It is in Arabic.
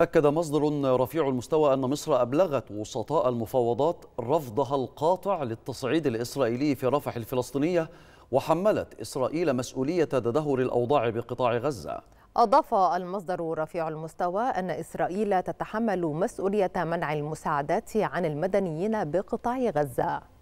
أكد مصدر رفيع المستوى أن مصر أبلغت وسطاء المفاوضات رفضها القاطع للتصعيد الإسرائيلي في رفح الفلسطينية وحملت إسرائيل مسؤولية تدهور الأوضاع بقطاع غزة أضاف المصدر رفيع المستوى أن إسرائيل تتحمل مسؤولية منع المساعدات عن المدنيين بقطاع غزة